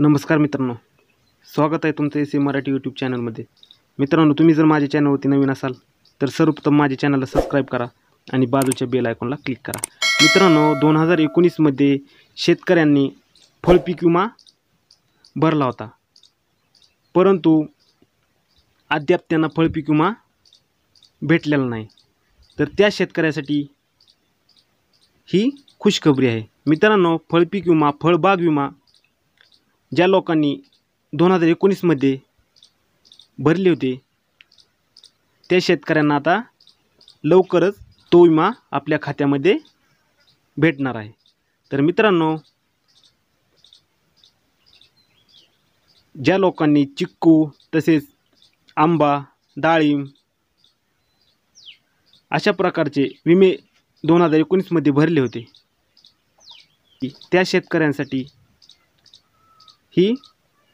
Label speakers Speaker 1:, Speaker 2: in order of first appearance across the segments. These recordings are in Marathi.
Speaker 1: नमस्कार मित्रांनो स्वागत आहे तुमचं एस सी मराठी यूट्यूब चॅनलमध्ये मित्रांनो तुम्ही जर माझ्या चॅनलवरती नवीन असाल तर सर्वप्रथम माझ्या चॅनलला सबस्क्राईब करा आणि बाजूच्या बेल आयकॉनला क्लिक करा मित्रांनो दोन हजार एकोणीसमध्ये शेतकऱ्यांनी फळपीक विमा भरला होता परंतु अद्याप त्यांना फळपीक विमा भेटलेला नाही तर त्या शेतकऱ्यासाठी ही खुशखबरी आहे मित्रांनो फळपीक विमा फळबाग विमा ज्या लोकांनी दोन हजार एकोणीसमध्ये भरले होते त्या शेतकऱ्यांना आता लवकरच तो विमा आपल्या खात्यामध्ये भेटणार आहे तर मित्रांनो ज्या लोकांनी चिक्कू तसेच आंबा डाळिंब अशा प्रकारचे विमे दोन हजार एकोणीसमध्ये भरले होते त्या शेतकऱ्यांसाठी ही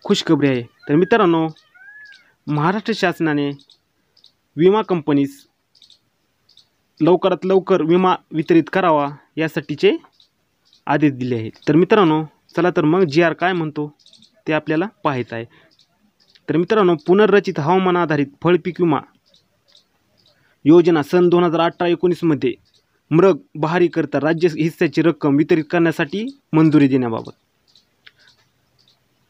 Speaker 1: खुशखबरी आहे तर मित्रांनो महाराष्ट्र शासनाने विमा कंपनीस लवकरात लवकर विमा वितरित करावा यासाठीचे आदेश दिले आहेत तर मित्रांनो चला तर मग जी आर काय म्हणतो ते आपल्याला पाहायचं आहे तर मित्रांनो पुनर्रचित हवामान आधारित फळपीक विमा योजना सन दोन हजार अठरा एकोणीसमध्ये मृग बहारीकरता राज्य हिस्साची रक्कम वितरित करण्यासाठी मंजुरी देण्याबाबत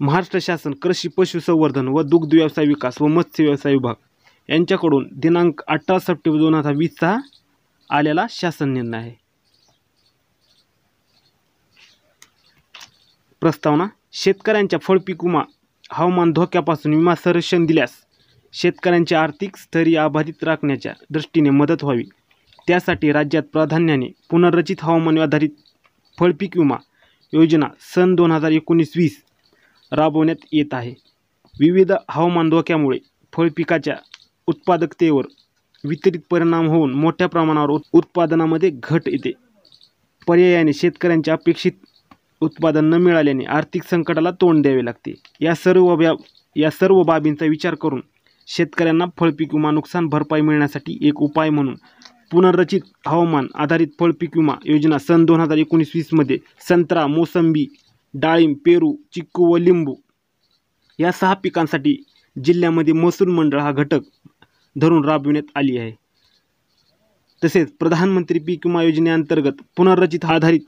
Speaker 1: महाराष्ट्र शासन कृषी पशुसंवर्धन व दुग्ध व्यवसाय विकास व मत्स्य व्यवसाय विभाग यांच्याकडून दिनांक अठरा सप्टेंबर दोन हजार वीसचा आलेला शासन निर्णय आहे प्रस्तावना शेतकऱ्यांच्या फळपीक विमा हवामान धोक्यापासून विमा संरक्षण दिल्यास शेतकऱ्यांची आर्थिक स्थैर्य अबाधित राखण्याच्या दृष्टीने मदत व्हावी त्यासाठी राज्यात प्राधान्याने पुनर्रचित हवामान आधारित फळपीक विमा योजना सन दोन हजार एकोणीस वीस राबवण्यात येत आहे विविध हवामान धोक्यामुळे फळपिकाच्या उत्पादकतेवर वितरित परिणाम होऊन मोठ्या प्रमाणावर उत्पादनामध्ये घट येते पर्यायाने शेतकऱ्यांच्या अपेक्षित उत्पादन न मिळाल्याने आर्थिक संकटाला तोंड द्यावे लागते या सर्व व्या या सर्व बाबींचा विचार करून शेतकऱ्यांना फळपीक विमा नुकसान भरपाई मिळण्यासाठी एक उपाय म्हणून पुनर्रचित हवामान आधारित फळपीक विमा योजना सन दोन हजार एकोणीस वीसमध्ये संत्रा मोसंबी डाळिंब पेरू चिक्कू व लिंबू या सहा पिकांसाठी जिल्ह्यामध्ये महसूल मंडळ हा घटक धरून राबविण्यात आली आहे तसेच प्रधानमंत्री पीक विमा योजनेअंतर्गत पुनर्रचित आधारित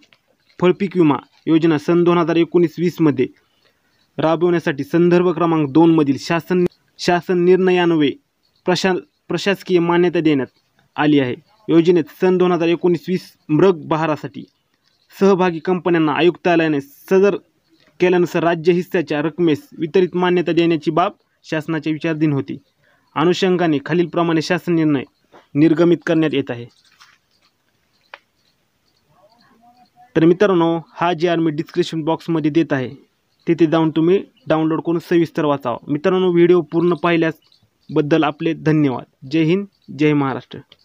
Speaker 1: फळपीक विमा योजना सन दोन हजार एकोणीस वीसमध्ये राबवण्यासाठी संदर्भ क्रमांक दोनमधील शासन शासन निर्णयान्वये प्रशा प्रशासकीय मान्यता देण्यात आली आहे योजनेत सन दोन हजार एकोणीस वीस मृग बहारासाठी सहभागी कंपन्यांना आयुक्तालयाने सदर केल्यानुसार राज्य हिस्साच्या रकमेस वितरित मान्यता देण्याची बाब शासनाच्या विचारधीन होती अनुषंगाने खालीलप्रमाणे शासन निर्णय निर्गमित करण्यात येत आहे तर मित्रांनो हा जे आर मी डिस्क्रिप्शन बॉक्समध्ये देत आहे तिथे जाऊन तुम्ही डाउनलोड करून सविस्तर वाचावा मित्रांनो व्हिडिओ पूर्ण पाहिल्याबद्दल आपले धन्यवाद जय हिंद जय महाराष्ट्र